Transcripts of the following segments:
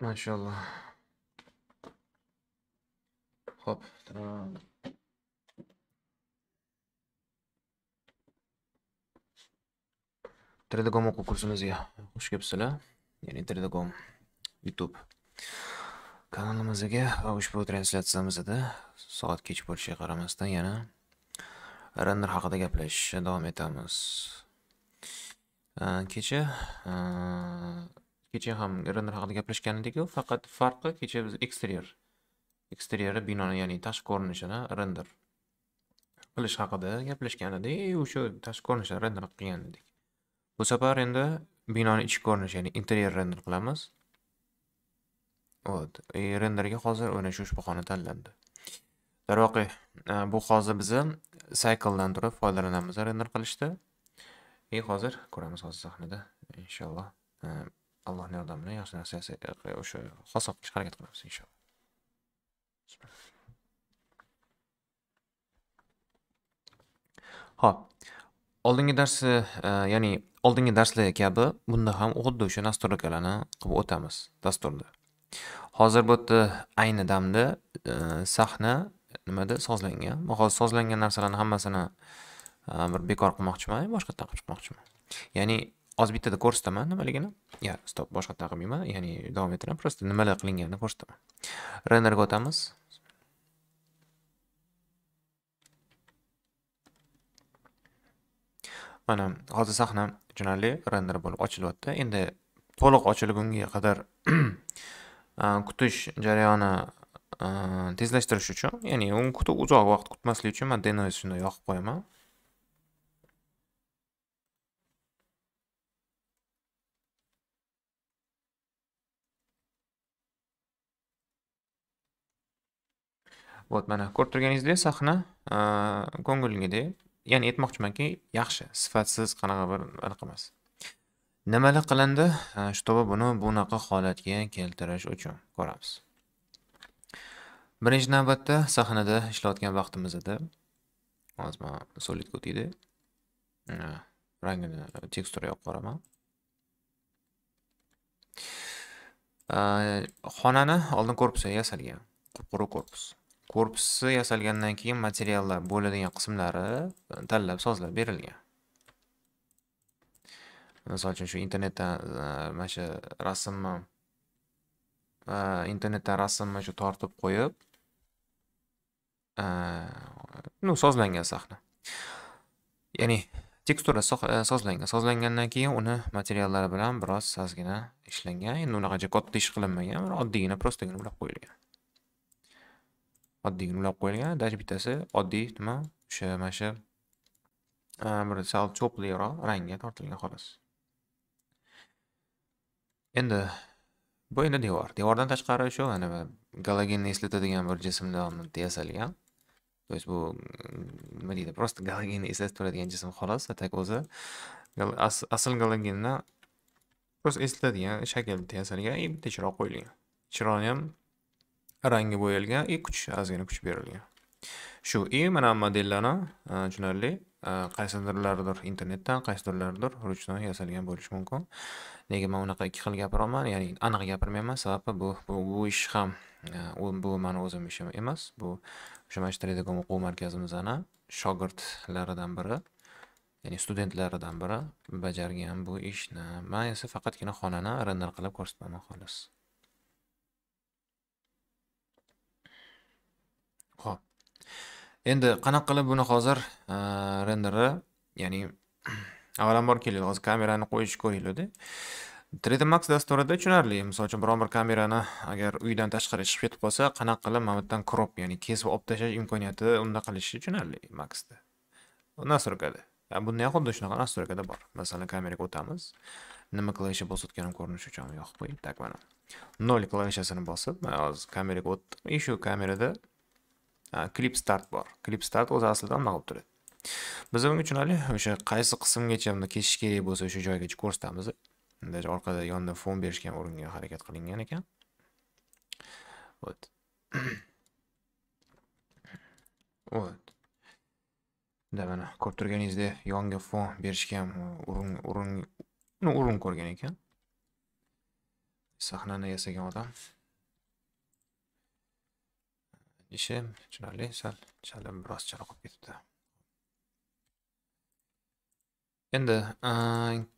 Hop. Tamam. tamom. oku o'quv kursimizga xush kelibsizlar. Ya'ni Telegram, YouTube kanalimizga va da saat soat kech bo'lishiga qaramasdan yana render haqida gaplashishni davom etamiz. Kecha kecha ham render haqida gaplashgan edik-ku, faqat farqi kecha biz eksteryer eksteryeri binoni ya'ni tashqi ko'rinishini render qilish haqida gaplashgan edik o'sha tashqi ko'rinishini render qilgan edik bu safar endi binoni ichki ko'rinishi ya'ni interyer render qilamiz вот и e, renderga hozir o'na shu bahona tanlandi darvoqe e, bu hozir bizni cycledan turib foydalanamiz render qilishda и e, hozir ko'ramiz hozir sahnada inshaalloh allohni yordami bilan yaxshi narsa o'sha hisob qilishga harakat qilamiz inshaalloh ho'p oldingi darsi e, ya'ni oldingi darslar kabi bunda ham xuddi o'sha nastroykalarni qilib o'tamiz dasturda hozir bu yerda ayni damda e, sahna nimada sozlangan va hozir sozlangan narsalarni hammasini e, bir bekor qilmoqchiman boshqatdan qilib chiqmoqchiman ya'ni hozir bittada ko'rsataman nimaligini ya stop boshqa yoqdan qilmayman ya'ni davom ettiraman просто nimalar qilinganini ko'rsataman renderga o'tamiz mana hozir sahna tushunarli render bo'lib ochilyapti endi to'liq ochilgunga qadar kutish jarayoni tezlashtirish uchun ya'ni uni kutib uzoq vaqt kutmaslik uchun man denoise shunday yoqib qo'yaman Вот mana ko'rib turganingizdek sahna e, ko'ngilgidek ya'ni aytmoqchimanki yaxshi sifatsiz qanaqa bir anaqa emas nimalar qilindi чтобы e, buni bunaqa holatga keltirish uchun ko'ramiz birinchi navbatda sahnada ishlayotgan vaqtimizda hozir man solidga o'taydi e, rangini tekstura olib qo'yaman xonani oldin korpusi yasalgan qup quruq korpus korpusi yasalgandan keyin materiallar bo'ladigan qismlari e, tanlab sozlab berilgan misol uchun shu internetdan e, mana shu rasmni e, internetdan rasmni shu tortib qo'yib ну sozlangan sahna ya'ni tekstura sozlangan sozlangandan keyin uni materiallari bilan biroz ozgina ishlangan endi unaqa katta ish qilinmagan oddiygina prostagina ulab qo'yilgan oddiy nurlab qo'yilgan даже bittasi oddiy nima o'sha mana shu bir sal cho'pliroq rangga tortilgan xolos endi bu endi devor devordan tashqari shu anavi galogenni eslatadigan bir jismdan yasalgan то есть bu nima deydi просто galogenni eslatib turadigan jism xolos atak o'zi asl galogenni просто eslatadigan shaklda yasalgan и bitta chiroq qo'yilgan chiroqni ham rangga bo'yalgan i kuch ozgina kuch berilgan shu i mana modellarni e, tushunarli e, qaysidirlaridir internetdan qaysidirlaridir ruchdan yasalgan bo'lishi mumkin nega man unaqa ikki xil gapiryapman ya'ni aniq gapirmayman sababi bu bu ish ham e, bu mani o'zim ishim emas bu o'sha mana shu telegram o'quv markazimizni shogirdlaridan biri ya'ni studentlaridan biri bajargan bu ishni man esa faqatgina xonani render qilib ko'rsatmaman xolos endi qanaqa qilib buni hozir e, renderi ya'ni avvalambor kelinglar hozir kamerani qo'yish ko'ringlarda 3d max dasturida tushunarli misol uchun biron bir kamerani agar uydan tashqari chiqib ketib qolsa qanaqa qilib mana bu yerdan crop ya'ni kesib olib tashlash imkoniyati unda qilishi tushunarli maxda nastroykada bunda ham xuddi shunaqa nastroykada bor masalan kameraga o'tamiz nima klavisha bosayotganim ko'rinishi uchun yoqib qo'ying так mana nol klavishasini bosib mana hozir kameraga o'tdim и shu kamerada clip start bor clip start o'zi aslida nima qilib turadi biz bunga tushunarli o'sha qaysi qismgacha buni kesish kerak bo'lsa o'sha joygacha ko'rsatamiz даже orqada yonida fon berishga ham uringan harakat qilingan вот вот да mana ko'rib turganingizdek yonga fon berishga ham urun urun urun ko'rgan ekan sahnani yasagan odam ishim chiroyli sal chalim biroz chala qolib ketibdi endi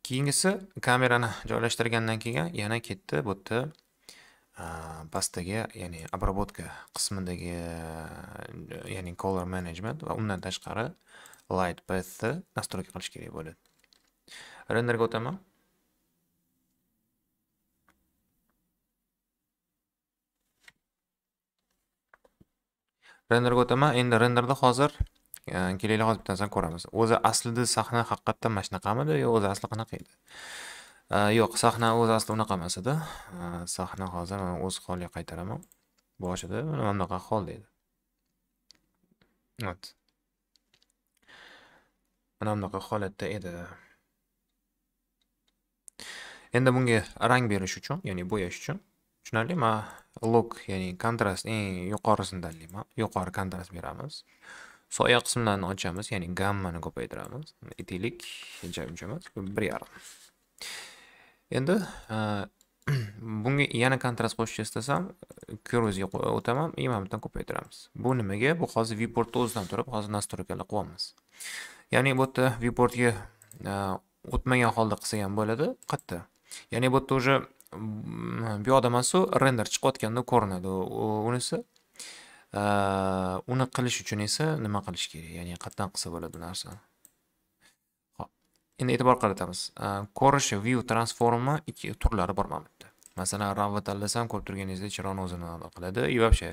keyingisi kamerani joylashtirgandan keyin yana ketdi bu yerda pastdagi ya'ni обработка qismidagi ya'ni color management va undan tashqari light pathni настройка qilish kerak bo'ladi renderga o'taman renderga o'taman endi renderda hozir e, kelinglar hozir bittasini ko'ramiz o'zi aslida sahna haqiqatdan mana shunaqamidi yo o'zi asli qanaqa edi e, yo'q sahna o'zi asli unaqa emas edi e, sahna hozir man o'z holiga qaytaraman boshida mana bunaqa holda edi вот mana bunaqa holatda edi endi bunga rang berish uchun ya'ni bo'yash uchun tushunarli man log ya'ni kontrast eng tanlayman yuqori kontrast beramiz soya qismlarini ochamiz ya'ni gammani ko'paytiramiz aytaylik jami emas bir yarim endi e, bunga yana kontrast qo'shishni istasam kurvizga o'taman imam bilan ko'paytiramiz bu nimaga bu hozir viportni o'zidan turib hozir nastroykalar qilyapmiz ya'ni bu yerda viportga e, o'tmagan holda qilsak ham bo'ladi qayerda ya'ni bu yerda уже bu yoqda masu render chiqayotganda ko'rinadi unisi e, uni qilish uchun esa nima qilish kerak ya'ni qayerdan qilsa bo'ladi bu narsani ho'p endi e'tibor qaratamiz e, ko'rish view transformi ikki turlari bor mana bu yerda masalan ravni tanlasam ko'rib turganingizdek chiroyni o'zini qiladi и вообще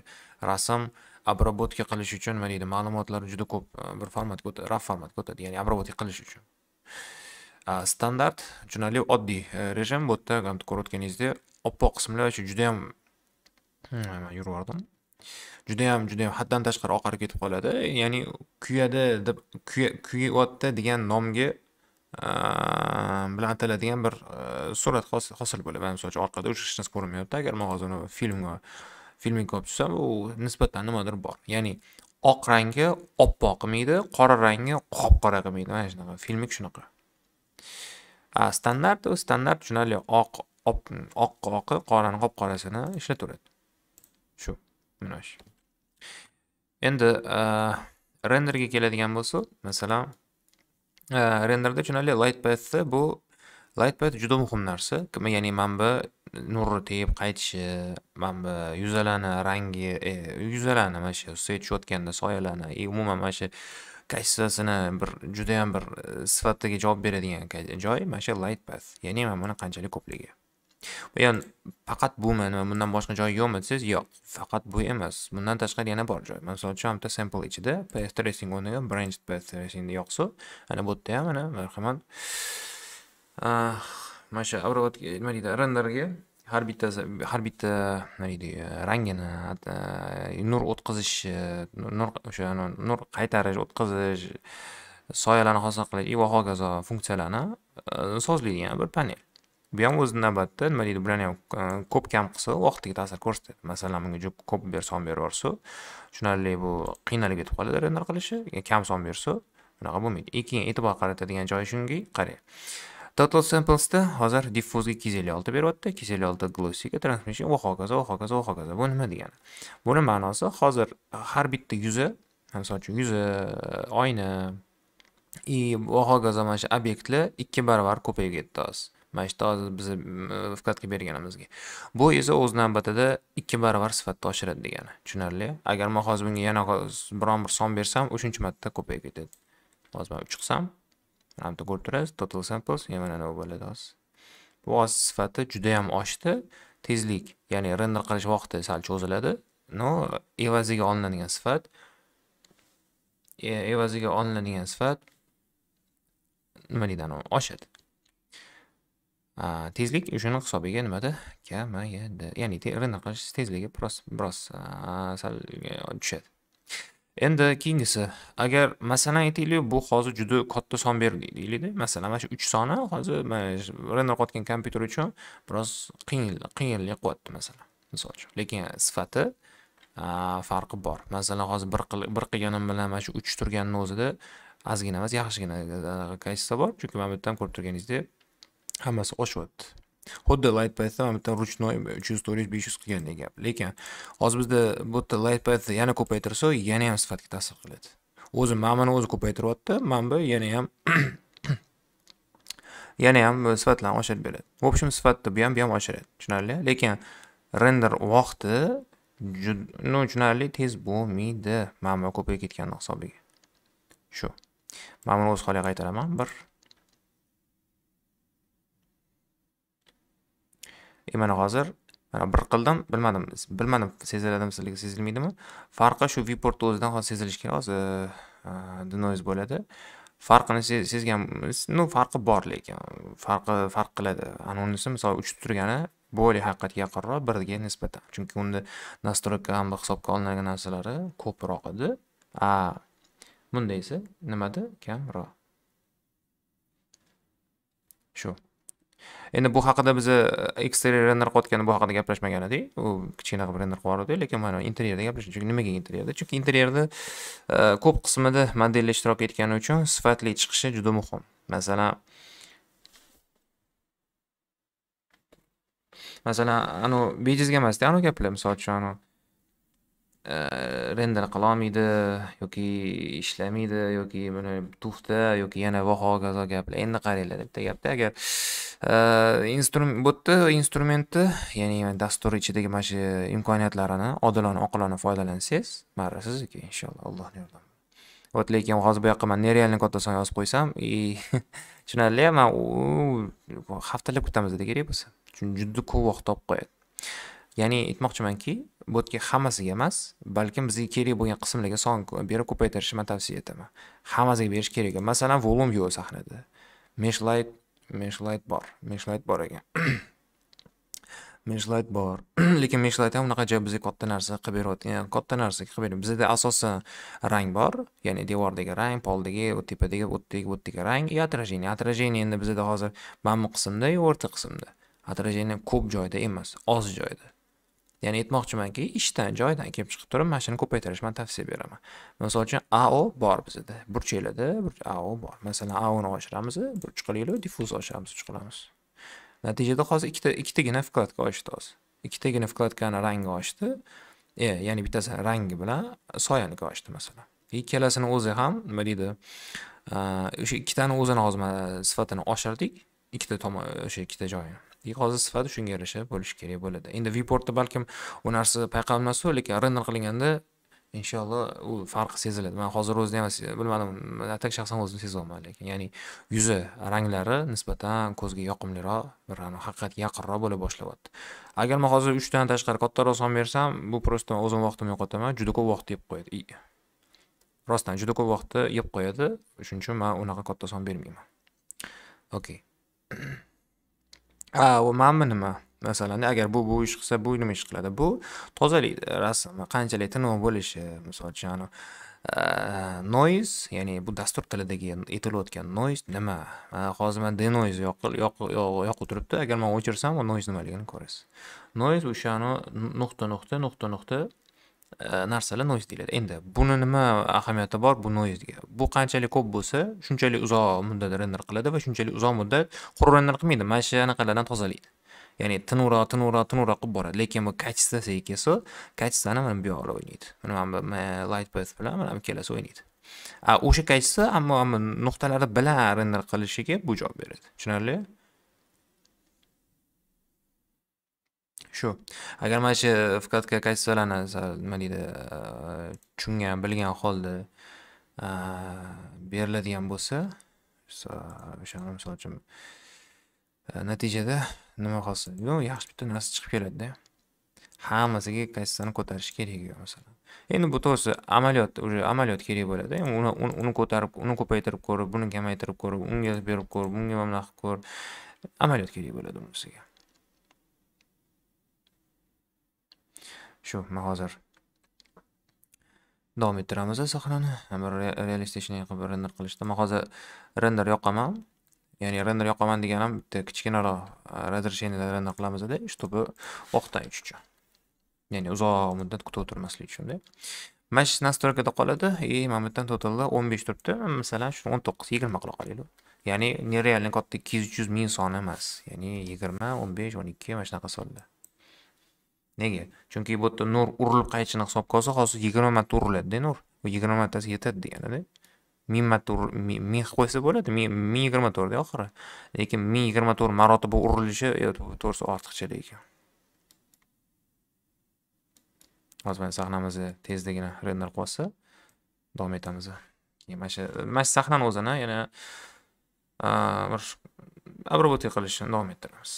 rasm обработка qilish uchun nima deydi ma'lumotlarni juda ko'p e, bir formatga o'tadi raf formatga o'tadi ya'ni обработка qilish uchun standart tushunarli oddiy e, rejim bu yerda ko'rayotganingizdek oppoq qismlar shu judayam yurib ham juda ham haddan tashqari oqarib ketib qoladi ya'ni kuyadi deb kuyyapti degan nomga bilan ataladigan bir e, surat hosil bo'ladi mana misol uchun orqada hech narsa ko'rinmayapti agar man hozir filmga filmga olib tushsam u nisbatan nimadir bor ya'ni oq rangi oppoq qilmaydi qora rangi qop qora qilmaydi mana shunaqa filmik shunaqa standart standart tushunarli oq oq oqi qorani qop qorasini ishlataveradi shu mana shu endi e, renderga keladigan bo'lsak masalan e, renderda tushunarli light pathni bu light path juda muhim narsa ya'ni mana bu nurni tegib qaytishi mana bu yuzalarni rangi e, yuzalarni mana shu svet tushayotganda soyalarni и umuman mana shu qaysisini bir judayam bir e, sifatdagi javob beradigan joy mana shu light path ya'ni mana buni qanchalik ko'pligi bu ham faqat bumi nima bundan boshqa joyi yo'qmi desangiz yo'q faqat bu emas bundan tashqari yana bor joy misol uchun bitta sample ichida path tracing o'rniga branch path tracing yoqsa ana bu yerda ham mana marhamat ah, mana shu nima deydi renderga har bitta har bitta nima deydi rangini e, nur o'tkazish e, nur o'sha nur qaytarish o'tkazish soyalarni hosil qilish va hokazo funksiyalarni e, so'zlaydigan bir panel bu ham o'z navbatida nima deydi bularni ham ko'p kam qilsa vaqtiga ta'sir ko'rsatadi masalan bunga juda ko'p ber son berib yuborsa tushunarli bu qiynalib ketib qoladi render qilishi kam son bersa bunaqa bo'lmaydi keyin e'tibor qaratadigan joyi shunki qarang Total samplesda hozir diffuzga 256 beryapti, 256 56 glossiga transmission va hokazo va hokazo va hokazo. Bu nima degani? Buni ma'nosi hozir har bitta yuzi, masalan, yuzi, oyna i va hokazo mana shu obyektlar ikki barobar ko'payib ketdi hozir. mana shu hozir biz vklatga berganimizga bu esa o'z navbatida ikki barobar sifatni oshiradi degani tushunarli agar men hozir bunga yana biron bir son bersam uchinchi marta ko'payib ketadi hozir men uch qilsam ham ko'rib turasiz total samples yana anavi bo'ladi hozir bu hozir sifati ham oshdi tezlik ya'ni render qilish vaqti sal cho'ziladi no evaziga olinadigan sifat e, evaziga olinadigan sifat nima deydi anavi oshadi tezlik o'shani hisobiga nimada kamayadi ya'ni render qilish tezligi biroz biroz sal e, tushadi endi keyingisi agar masalan aytaylik bu hozir juda katta son berdi deylikda masalan mana shu uch soni hozir mana render qilayotgan kompyuter uchun biroz qiyinlik qiyinlik qilyapti masalan misol uchun lekin sifati farqi bor masalan hozir bir qil bir qilganim bilan mana shu uch turganini o'zida ozgina emas yaxshigina количество bor chunki mana bu yerdan ko'rib turganingizdek hammasi oshyapti xuddi light pathda mana bitta ruchnoy uch yuz to'rt yuz besh yuz qilgandek gap lekin hozir bizda bu yerda light pathni yana ko'paytirsak yana ham sifatga ta'sir qiladi o'zi manbani o'zi ko'paytiryapti manba yana ham yana ham sifatlarni oshirib beradi в общем sifatni bu ham bu ham oshiradi tushunarli lekin render vaqti ну tushunarli tez bo'lmaydi manba ko'payib ketganini hisobiga shu mana buni o'z holiga qaytaraman bir e mana hozir mana bir qildim bilmadim bilmadim seziladimi sezilmaydimi farqi shu viportni o'zidan hozir sezilishi kerak hozir denoiz bo'ladi farqini sezganmiz ну farqi bor lekin farqi farq qiladi ana misol uchib turgani более haqiqatga yaqinroq birga nisbatan chunki unda настройка hamda hisobga olinadigan narsalari ko'proq edi a bunda esa nimada kamroq shu endi bu haqida biza e, eksterior render qilayotganda bu haqida gaplashmagan edik u kichkina qilib render qilib yubordik lekin mana interyerda gaplashdik chunki nimaga interyerda chunki interyerni e, ko'p qismida modellar ishtirok etgani uchun sifatli chiqishi juda muhim masalan masalan anavi bejizga emasda anavi gaplar misol uchun anavi e, render qilolmaydi yoki ishlamaydi yoki buni tufta yoki yana va hokazo gaplar endi qaranglar bitta gapda agar instrum bu yerda instrumentni ya'ni dastur ichidagi mana shu imkoniyatlarini odilona oqilona foydalansangiz marrasiz sizniki inshaalloh allohni yordami вот lekin hozir bu yoqqa man nerealniy kod son yozib qo'ysam и tushunarli man haftalab kutamiz dedi kerak bo'lsa juda ko'p vaqt olib qo'yadi ya'ni aytmoqchimanki bu yerga hammasiga emas balkim bizga kerak bo'lgan qismlarga son berib ko'paytirishni man tavsiya etaman hammasiga berish kerak masalan volum yo'q sahnada meshlight meshlayt bor meshlayt bor ekan meshlayt bor lekin meshlayt ham unaqa bizga katta narsa qilib berayotgan katta narsa qilib beradi bizda asosan rang bor ya'ni devordagi rang poldagi u tepadagi o'tdagi o'tdagi rang и отражение отражение endi bizda hozir mana qismda и o'rta qismda отражение ko'p joyda emas oz joyda ya'ni aytmoqchimanki ishdan joydan kelib chiqib turib mana shuni man tavsiya beraman misol uchun ao bor bizda burchaklarda ao bor masalan aoni oshiramiz burch qilaylik diffuz oshiramiz uch qilamiz natijada hozir ikkita ikkitagina vkladka ochdi hozir ikkitagina vkladkani rangi ochdi e, ya'ni bittasi rangi bilan soyaniki ochdi masalan ikkalasini o'zi ham nima deydi e, o'sha ikkitani o'zini hozir sifatini oshirdik ikkita tomon o'sha ikkita joyini hozir sifati shunga yarasha bo'lishi kerak bo'ladi endi viportda balkim u narsa payqalmasu lekin render qilganda inshaalloh u farqi seziladi man hozir o'zini ham bilmadim atak shaxsan o'zim sezyapman lekin ya'ni yuzi ranglari nisbatan ko'zga yoqimliroq bir haqiqatga yaqinroq bo'la boshlayapti agar man hozir uchdan tashqari kattaroq son bersam bu просто o'zim vaqtimni yo'qotaman juda ko'p vaqt yeb qo'yadi rostdan juda ko'p vaqtni yeb qo'yadi shuning uchun man unaqa katta son bermayman okey a u manmi nima masalan agar bu bu ish qilsa bu nima ish qiladi bu tozalik rasmi qanchalik tinov bo'lishi misol uchun anavi noise ya'ni bu dastur tilidagi aytilayotgan noise nima hozir man denoiz yoqib turibdi agar man o'chirsam u noise nimaligini ko'rasiz noise o'sha nuqta nuqta nuqta nuqta Э, narsalar noise deyiladi endi buni nima ahamiyati bor bu noizga bu qanchalik ko'p bo'lsa shunchalik uzoq muddat render qiladi va shunchalik uzoq muddat quruq render qilmaydi mana shu anaqalardan tozalaydi ya'ni tinuvroq tinuvroq tinuvroq qilib boradi lekin bu качество kelsa качествоni mana bu yoqlar o'ynaydi mana bu lightpath bilan mana bu ikkalasi o'ynaydi a o'sha качество ammo nuqtalari bilan render qilishiga bu javob beradi tushunarli shu agar mana shu вкратце qaysilarni nima deydi e, tushungan bilgan holda e, beriladigan bo'lsa o'sha misol uchun e, natijada nima qolsa ну yaxshi bitta narsa chiqib keladida hammasiga kassani ko'tarish kerak masalan endi bu to'g'risi amaliyot уже amaliyot kerak bo'ladi uni uni ko'tarib uni ko'paytirib ko'rib buni kamaytirib ko'rib unga berib ko'rib bunga mana qilib ko'rib amaliyot kerak bo'ladi bunisiga shu hozir davom ettiramiz sahnani realistik qilib render qilishda man hozir render yoqaman ya'ni render yoqaman deganim bitta kichkinaroq разрешениеda e, render qilamizda чтобы vaqtdan uchun ya'ni uzoq muddat kutib o'tirmaslik uchun mana shu настройкада qoladi и mana bu yerdan totalda o'n besh turibdi masalan shu o'n to'qqiz yigirma qila qolaylik ya'ni нереально katta ikki yuz uch yuz ming soni emas ya'ni yigirma o'n besh o'n ikki mana shunaqa sonlar nega chunki bu yerda nur urilib qaytishini hisobga olsa hozir yigirma marta uriladida nur u yigirma martasi yetadi deganida ming marta ming qilib qo'ysa bo'ladi ming yigirma to'rtda oxiri lekin ming yigirma to'rt marotaba urilishi to'g'risi ortiqcha lekin hozir mana sahnamizni tezdagina render qilib olsa davom etamiz mana shu mana shu sahnani o'zini yana bir обработка qilishni davom ettiramiz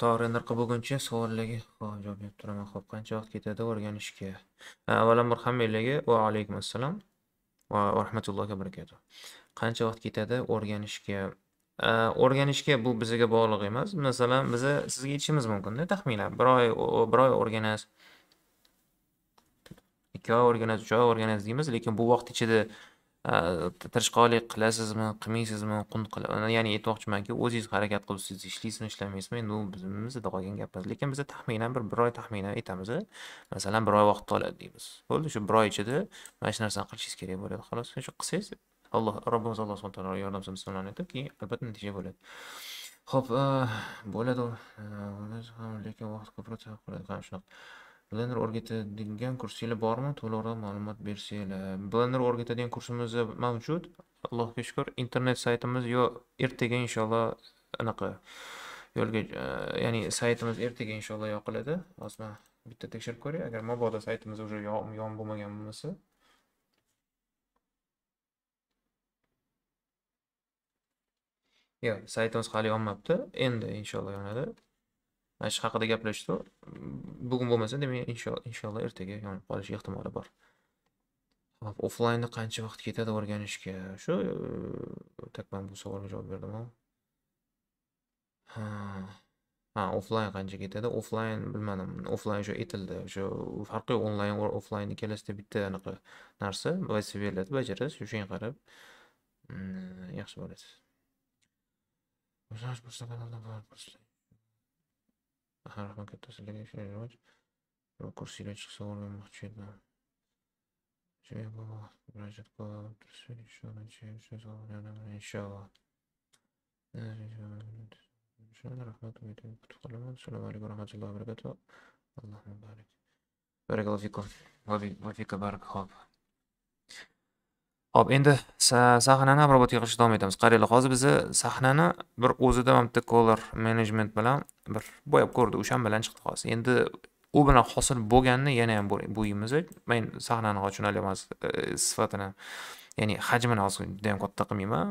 to renderga bo'lguncha savollarga hop javob berib turaman ho'p qancha vaqt ketadi o'rganishga avvalambor hammanglarga va alaykum assalom va rahmatullohi va barakatuh qancha vaqt ketadi o'rganishga o'rganishga bu bizga bog'liq emas masalan biza sizga aytishimiz mumkinda taxminan bir oy bir oy o'rganasiz ikki oy o'rganasiz uch oy o'rganasiz deymiz lekin bu vaqt ichida tirishqoqlik qilasizmi qilmaysizmi ya'ni aytmoqchimanki o'zingiz harakat qilibsiz ishlaysizmi ishlamaysizmi endi u bizda qolgan gapimiz lekin biza taxminan bir bir oy taxminan aytamiz masalan bir oy vaqt oladi deymiz bo'ldi shu bir oy ichida mana shu narsani qilishingiz kerak bo'ladi xolos shu qilsangiz alloh robbimiz alloh subhan taolo yordamchi musulmon etib keyin albatta natija bo'ladi ho'p bo'ladi lekin vaqt ko'proq talab qiladi shunaqa blender o'rgatadigan kursinglar bormi to'liqroq ma'lumot bersanglar blender o'rgatadigan kursimiz mavjud allohga shukur internet saytimiz yo ertaga inshaalloh anaqa yo'lga e, ya'ni saytimiz ertaga inshaalloh yoqiladi hozir bitta tekshirib ko'ray agar mabodo saytimiz уже yon bo'lmagan bo'lmasa yo'q saytimiz hali yonmabdi endi inshaalloh yonadi mana shu haqida gaplashdik bugun bo'lmasa demak inshaalloh ertaga yonib qolish ehtimoli bor hop qancha vaqt ketadi o'rganishga shu так man bu savolga javob berdimu ha ha offlayn qancha ketadi offlayn bilmadim offlayn shu aytildi shu farqi yo'q onlayn va offlayn ikkalasida bitta anaqa narsa beriladi bajarasiz o'shanga qarab hmm, yaxshi bo'ladi har harakatda sizlarga ishlash rivoj va kursiylar chiqsa o'rganmoqchi edim murojaat qilib tursin inshaalloh rahmat kutib qolaman assalomu alaykum rahmatullohi va barakatuh alloh muborak barakallohu fikum va fika barak ho'p endi sahnani obrobatga qilishda davom etamiz. Qaranglar, hozir biz sahnani bir o'zida mana bitta color management bilan bir bo'yab ko'rdi, o'shan bilan chiqdi hozir. Endi u bilan hosil bo'lganini yana ham bo'yaymiz. Men sahnani tushunarli emas e, sifatini, ya'ni hajmini hozir juda ham katta qilmayman.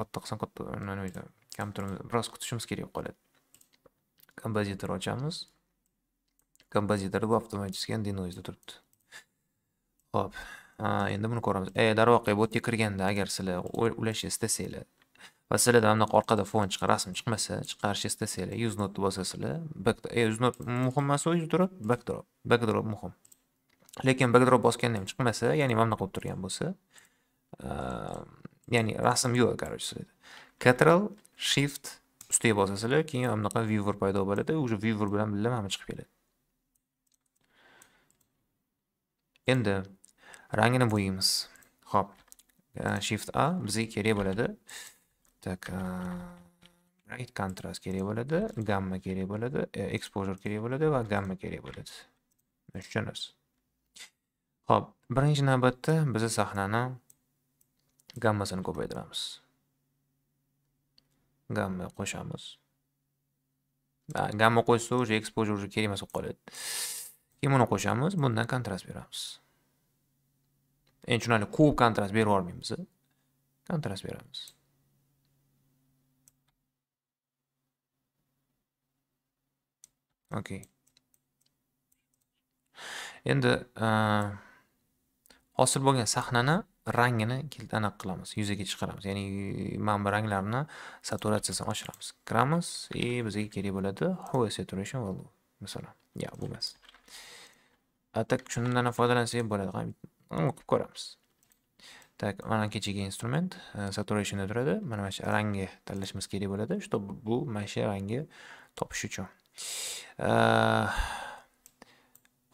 Katta qilsam katta nima deydi? Kompyuterimiz biroz kutishimiz kerak bo'lib qoladi. Kompozitor ochamiz. Kompozitorda bu avtomatik scan denoizda turibdi. ho'p endi buni ko'ramiz e darvoqe yerga kirganda agar sizlar ulashni istasanglar va sizlarda bunaqa orqada fon chiqib rasm chiqmasa chiqarish istasanglar yuz notni bosasizlar e, yuz not muhim emas o'zi turib backdrop backdrop muhim lekin backdrop bosganda ham chiqmasa ya'ni mana bunaqa bo'lib turgan bo'lsa ya'ni rasm yo'q короче sizlarda ctrl shift ustiga bosasizlar keyin mana bunaqa viewer paydo bo'ladi уже viewer bilan birga mana chiqib keladi endi rangini bo'yaymiz ho'p shift a bizga e kerak bo'ladi так right contrast kerak bo'ladi gamma kerak bo'ladi e, exposure kerak bo'ladi va gamma kerak bo'ladi tushundingiz ho'p birinchi navbatda biz sahnani gammasini ko'paytiramiz gamma qo'shamiz gamma qo'ysa уже exposure уже kerak emas bo'lib qoladi keyin buni qo'shamiz bundan kontrast beramiz endi shularni ko'p kontrast berib yubormaymiz kontrast beramiz okey endi hosil bo'lgan sahnani rangini aniq qilamiz yuzaga chiqaramiz ya'ni mana bu ranglarni saturatsiyasini oshiramiz kiramiz и bizga kerak bo'ladi hue saturation value masalan yo'q bu emas atak shundan foydalansak bo'ladi o'qib ko'ramiz так mana kechagi instrument e, saturationda turadi mana mana shu rangni tanlashimiz kerak bo'ladi чтобы bu mana shu rangni topish uchun e,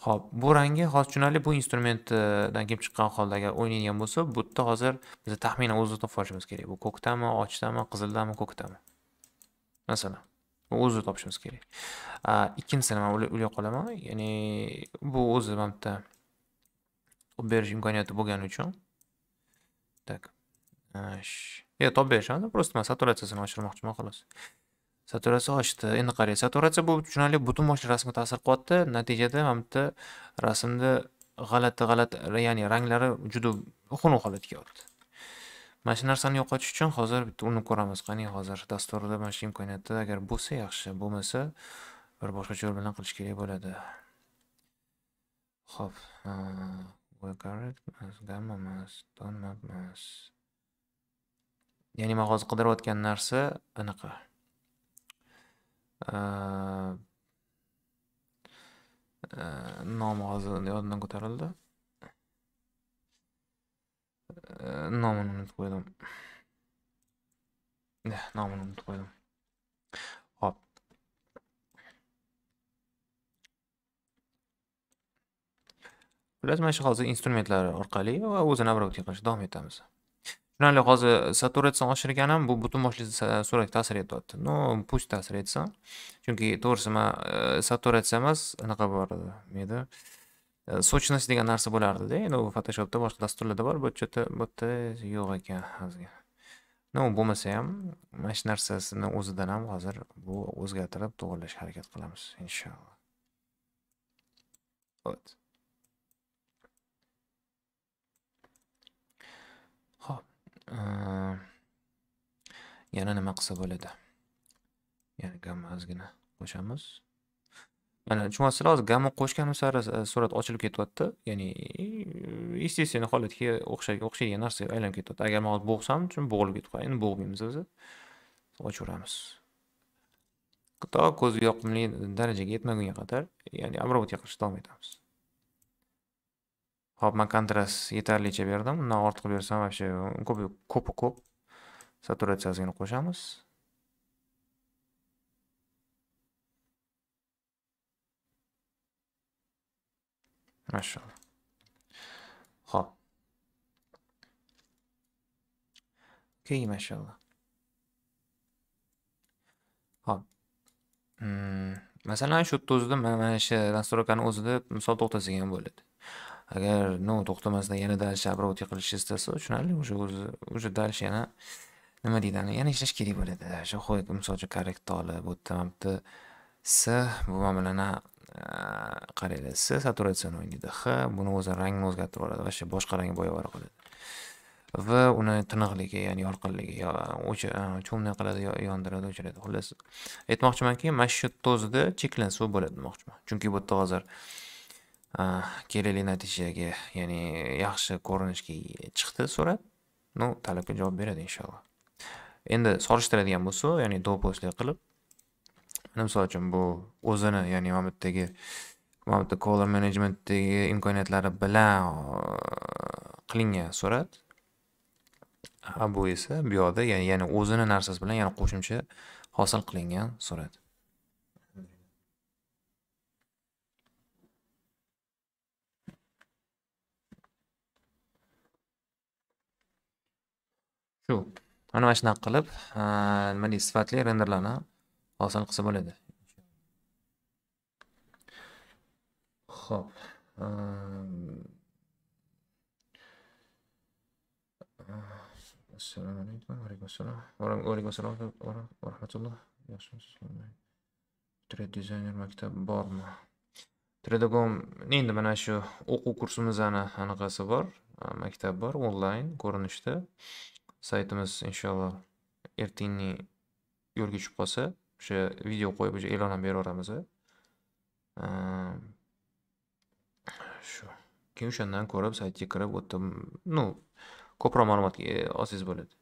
ho'p bu rangi hozir tushunarli bu instrumentdan kelib chiqqan holda agar o'ynaydigan bo'lsa bu yerda hozir biz taxminan o'zini topib olishimiz kerak bu ko'kdami ochdami qizildami ko'kdami masalan o'zini topishimiz kerak e, ikkinchisi nima o'ylab qolaman ya'ni bu o'zi mana bitta top berish imkoniyati bo'lgani uchun так yo top berishadi просто man saturatsiyasini oshirmoqchiman xolos saturatsiya oshdi endi qarang saturatsiya bu tushunarli butun boshli rasmga ta'sir qilyapti natijada mana bitta rasmda g'alati g'alati ya'ni ranglari juda xunuk holatga o'tdi mana shu narsani yo'qotish uchun hozir bitta urinib ko'ramiz qani hozir dasturda mana shu imkoniyatda agar bo'lsa yaxshi bo'lmasa bir boshqa yo'l bilan qilish kerak bo'ladi ho'p Correct o'yqaratmas g'amamas tonmabmas ya'ni men hozir qidirayotgan narsa anaqa nomi hozir yodimdan ko'tarildi nomini unutib qo'ydim eh, nomini unutib qo'ydim Xullas, mana shu hozir instrumentlar orqali va o'zini обработка qilishni davom etamiz. Tushunarli, hozir saturatsiyani oshirganim bu butun boshli suratga ta'sir etyapti. No, пусть ta'sir etsin. Chunki to'g'risi men saturatsiya emas, anaqa bor edi. E, Sochnost degan narsa bo'lardi-da, endi u Photoshopda boshqa dasturlarda bor, bu yerda bu yerda yo'q ekan hozir. No, bo'lmasa ham mana shu narsasini o'zidan ham hozir bu o'zgartirib to'g'irlashga harakat qilamiz, inshaalloh. Xo'p. yana nima qilsa bo'ladi yana gamma ozgina qo'shamiz mana tushunyapsizlar hozir gamma qo'shganim sari surat ochilib ketyapti ya'ni естественный holatga o'xshagan narsaga aylanib ketyapti agar man hozir bo'g'sam tushun bo'g'ilib ketib qoladi endi bo'g'maymiz o'zi ochaveramiz to ko'zga yoqimli darajaga yetmagunga qadar ya'ni обработка qilishni davom etamiz hop man kontrast yetarlicha berdim undan ortiq bersam вообще ko'p ko'p ko'p saturatsiyasini qo'shamiz mashaalloh ho'p okey mashaalloh ho'p hmm, masalan shu yerni o'zida mana shu nastroykani o'zida misol to'xtatsak ham bo'ladi agar ну to'xtamasdan yana дальше оборотga qilishni istasa tushunarli уже o'zi уже дальше yana nima deydi yana ishlash kerak bo'ladi shu xuddi misol uchun korrektni olib bu yerda mana bitta s bu mana bilani qaranglar s saturatsiyani o'ynaydi h buni o'zi rangini o'zgartirib yuboradi вообще boshqa rangga bo'yab qiladi va uni tiniqligi ya'ni yorqinligi yo cho'mni qiladi yo yondiradi o'chiradi xullas aytmoqchimanki mana shu o'zida cheklansuv bo'ladi demoqchiman chunki bu yerda hozir kerakli natijaga ya'ni yaxshi ko'rinishga chiqdi surat ну talabga javob beradi inshaalloh endi solishtiradigan bo'lsa ya'ni do после qilib misol uchun bu o'zini ya'ni mana bu yerdagi mana bu yerda color managementdagi imkoniyatlari bilan uh, qilingan surat a bu esa bu yoqda ya'ni o'zini narsasi bilan yana qo'shimcha hosil qilingan surat shu ana mana shunaqa qilib nima deydi sifatli renderlarni hosil qilsa bo'ladi ho'p ehm, assalomu alaykum alaykum assalom alaykum assalom va rahmatulloh yaxshimisiz tred dizayner maktab bormi pedagogom endi mana shu o'quv kursimizni anaqasi bor maktab bor onlayn ko'rinishda saytimiz inshaalloh ertangi yo'lga tushib qolsa o'sha video qo'yib o'sha e'lon ham beraveramiz shu keyin o'shandan ko'rib saytga kirib u yerda ну ko'proq ma'lumotga e, olsangiz bo'ladi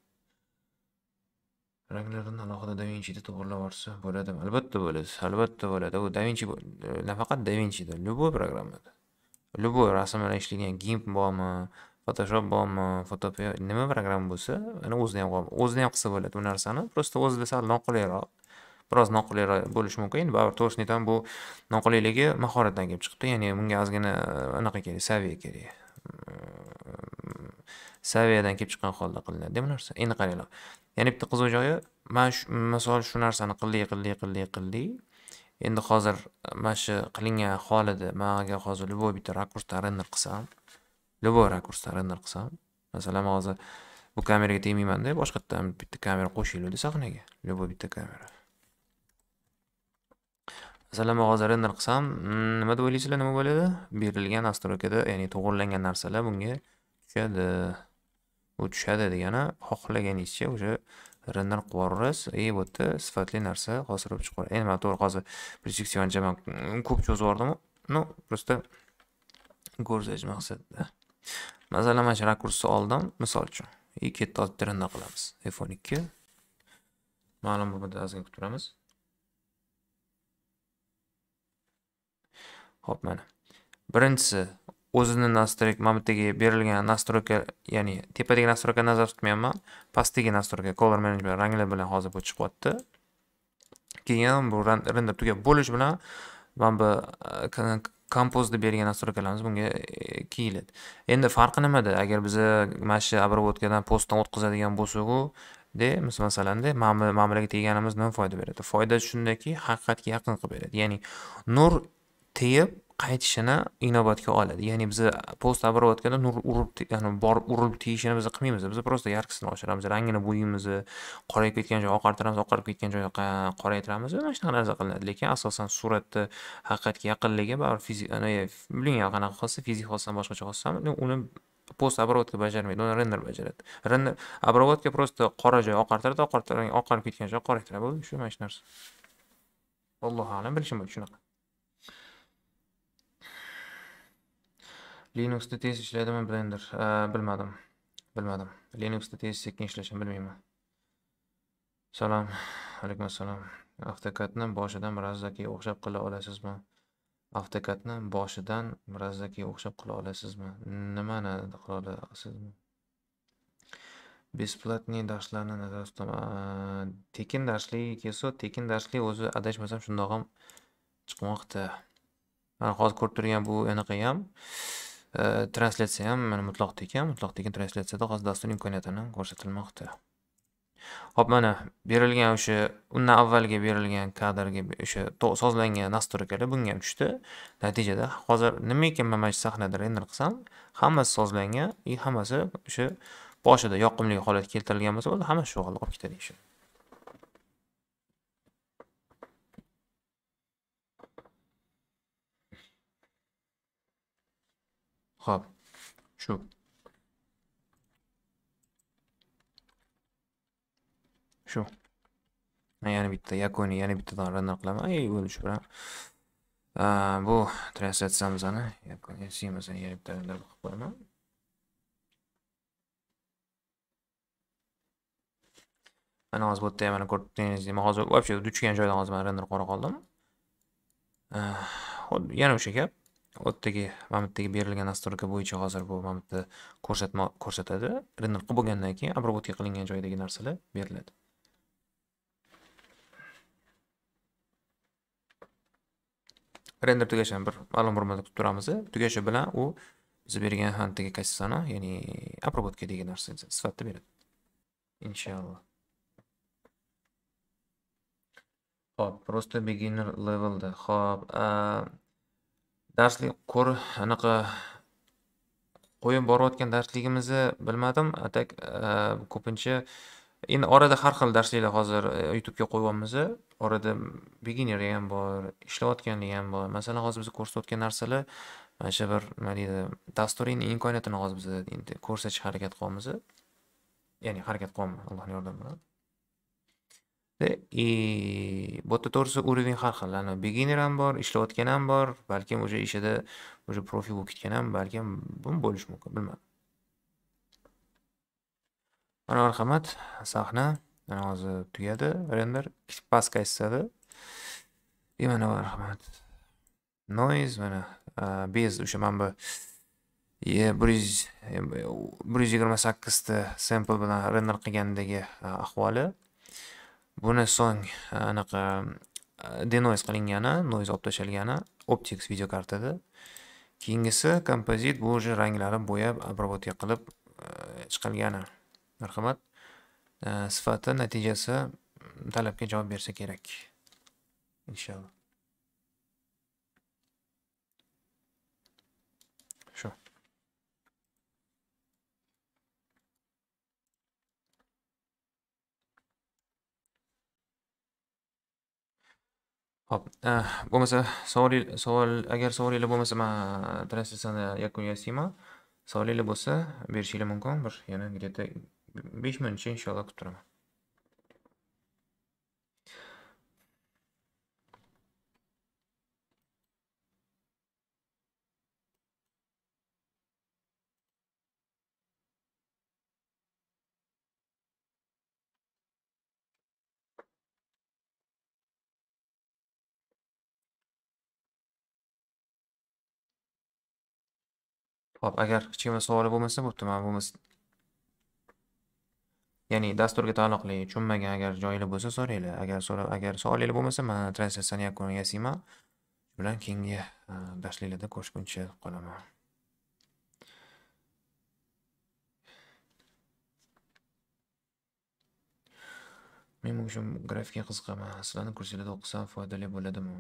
ranglarini alohida davinchida to'g'irlab yuborsa bo'ladimi albatta bo'ladi albatta bo'ladi u davinchi nafaqat davinchida любой programmada любой rasmlar ishlagan gimp bormi photoshop bormi fotope e, nima programma bo'lsa uni o'zini ham o'zini ham qilsa bo'ladi bu narsani просто o'zida sal noqulayroq biroz noqulayroq bo'lishi mumkin baribir to'g'risini aytaman bu noqulayligi mahoratdan kelib chiqibdi ya'ni bunga ozgina e, anaqa kerak saviya kerak e, saviyadan kelib chiqqan holda qilinadi bu narsa endi qaranglar yana bitta qiziq joyi man misol shu narsani qildik qildik qildik qildik endi hozir mana shu qilingan holida agar hozir любой bitta rakursda render qilsam любой ракурсда render qilsam masalan man hozir bu kameraga tegmaymanda boshqa yerdan bitta kamera qo'shinglarda sahnaga любой bitta kamera masalan man hozir render qilsam hmm, nima deb o'ylaysizlar nima bo'ladi berilgan nastroykada ya'ni to'g'irlangan narsalar bunga tushadi u tushadi degani xohlaganingizcha o'sha render qilib yuborasiz и e, bu yerda sifatli narsa bo'lib chiqib endi man to'g'ri hozir preseksiyoncha man ko'p cho'zib yubordimu ну просто ko'rsatish maqsadida masalan shu rakursni oldim misol uchun и ketdi olib tirnoq qilamiz f o'n ikki ma'lum bir muddat ozgina kutib turamiz ho'p mana birinchisi o'zini nastroyka mana bu yerdagi berilgan nastroyka ya'ni tepadagi nastroykani nazarda tutmayapman pastdagi nastroyka color management ranglar bilan hozir bu chiqyapti keyin bu render tugab bo'lish bilan mana bu e, kompozni bergan astrokalarimiz bunga e, kiyiladi endi farqi nimada agar biza mana shu обработкадан postdan o'tkazadigan bo'lsaku de masalanda ma'mulaga tegganimiz nima foyda beradi foyda shundaki haqiqatga yaqin qilib beradi ya'ni nur tegib qaytishini inobatga oladi ya'ni biz post обработкада nur urib ya'ni borib urilib tegishini biz qilmaymiz biz просто yarkisini oshiramiz rangini bo'yaymiz qorayib ketgan joyi oqartiramiz oqarib ketgan joyi qoraytiramiz mana shunaqa narsa qilinadi lekin asosan suratni haqiqatga yaqinligi e, baribir fizik bilinglar qanaqa qilsa fizik xossadan boshqacha xossami uni post обработка bajarmaydi uni render bajaradi render обработка просто qora joy oqartiradi oqartirgan oqarib ketgan joy qoraytiradi shu mana shu narsa allohu alam bilishim bo'yicha shunaqa linuxda tez ishlaydimi blender э, bilmadim bilmadim linuxda tez sekin ishlashini bilmayman salom alaykum assalom AutoCAD'ni boshidan razzakiga o'xshab qila olasizmi AutoCAD'ni boshidan razzakiga o'xshab qila olasizmi nimani qila olasizmi бесплатный darslarni nazarda tutaman э, tekin darslik kelsa tekin darslik o'zi adashmasam shundoq ham chiqmoqda hozir ko'rib turgan bu anaqa ham translyatsiya ham mana mutlaq tekin mutlaq tekin translyatsiyada hozir dastur imkoniyatini ko'rsatilmoqda ho'p mana berilgan o'sha undan avvalgi berilgan kadrga o'sha sozlangan nastroykalar bunga ham tushdi natijada hozir man mana shu sahnada render qilsam hammasi sozlangan и hammasi o'sha boshida yoqimli holatga keltirilgan bo'lsa bo'ldi hammasi shu holda qolib ketadi hub şu. Şu. Yani bitti. Yakuni yani bitti. Daha naklama. Ay bo'ldi bura. bu translyatsiyamizni yakuni simizini şey, yani bitti. Qilib qo'yaman. ben az bu yerda mana ko'rdingiz, men hozir вообще duch kelgan joydan hozir mana render qora qoldim. yani yana o'sha gap. o'tdagi mamitdagi berilgan nastroyka bo'yicha hozir bu mamitni ko'rsatma ko'rsatadi render qilib bo'lgandan keyin обработка qilingan joydagi narsalar beriladi render tugashini bir ma'lum bir muddat kutib turamiz tugashi bilan u biz bergan handdagi kassani ya'ni обработка degan narsa sifatida beradi inshaalloh ho'p просто beginner levelda ho'p darslik qo'r anaqa qo'yib borayotgan darsligimizni bilmadim atak e, ko'pincha endi orada har xil darsliklar hozir e, youtubega qo'yyapmiz orada beginner ham bor ishlayotganlar ham bor masalan hozir biz ko'rsatayotgan narsalar mana shu bir nima deydi dasturiyni imkoniyatini hozir biz ko'rsatishga harakat qilyapmiz ya'ni harakat qilyapmiz allohni yordami bilan и вот это to'g'risi уровень har xil ana beginner ham bor ishlayotgan ham bor balkim o'sha ishida уже profi bo'lib ketgan ham balkim bo'lishi mumkin bilmadim anvar hamad sahna mana hozir tugadi render paska aytadi и mana rahmat noise mana bez o'sha mana bu bir yuz bir yuz yigirma sakkizta sample bilan render qilgandagi ahvoli buni so'ng anaqa uh, denoyz qilingani noyz olib tashalgani optics videokartada keyingisi kompozit bu уже ranglari bo'yab обработка qilib uh, chiqilgani marhamat uh, sifati natijasi talabga javob bersa kerak inshaalloh Xo'p, bo'lmasa savol savol agar savolinglar bo'lmasa men translyatsiyani yakun yasayman. Savolinglar bo'lsa berishinglar mumkin. Bir yana где-то 5 minutcha inshaalloh kutib turaman. Xo'p, agar hech kimning savoli bo'lmasa, bo'pti, mana bo'lmas. Ya'ni dasturga taalluqli tushunmagan agar joyingiz bo'lsa so'ranglar. Agar so'rab, agar savolingiz bo'lmasa, men translyatsiyani yakuniga yasayman. Bilan keyingi e, darsliklarda ko'rishguncha qolaman. Men bu grafikga qiziqaman. Sizlarning kursingizda o'qisam foydali bo'ladimi?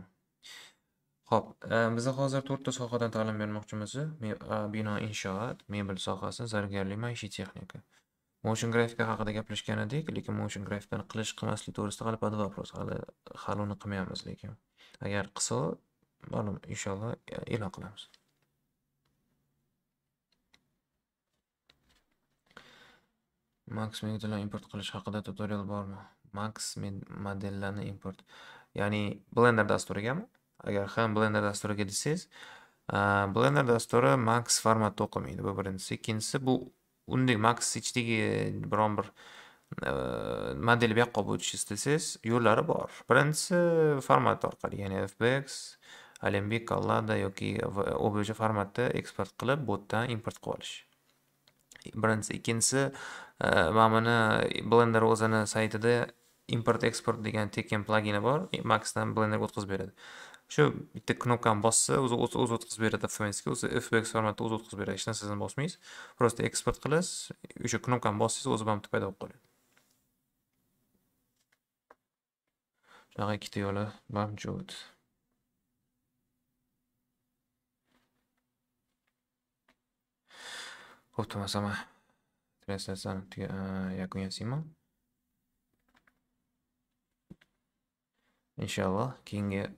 Xo'p, e, biz hozir to'rtta sohadan ta'lim bermoqchimiz. E, bino inshoot, mebel sohasi, zargarlik, maishiy texnika. Motion grafika haqida gaplashgan edik, lekin motion grafikani qilish qilmaslik to'g'risida hali под вопрос, hali hal uni qilmayapmiz lekin. Agar qilsa, ma'lum inshaalloh e, e'lon qilamiz. Max modellarni import qilish haqida tutorial bormi? Max modellarni import, ya'ni Blender dasturigami? agar ham blender dasturiga desangiz blender dasturi max formatda o'qimaydi bu birinchisi ikkinchisi bu undek max ichidagi biron bir modelni bu yoqqa o'tish istasangiz yo'llari bor birinchisi format orqali ya'ni fbx alembik allada yoki obj formatda eksport qilib bu yerdan import qilib olish birinchisi ikkinchisi mana buni blender o'zini saytida import export degan tekin plagini bor maxdan blenderga o'tkazib beradi shu bitta knopkani bossa o'zi o'zi o'tkazib beradi fmsga o'zi fbx formatda o'zi o'tkazib beradi hech narsasini bosmaysiz просто eksport qilasiz o'sha knopkani bossangiz o'zi bitta paydo bo'lib qoladi shunaqa ikkita yo'li mavjud ho'p tumasama translyatsiyani yakun yasayman İnşallah King'e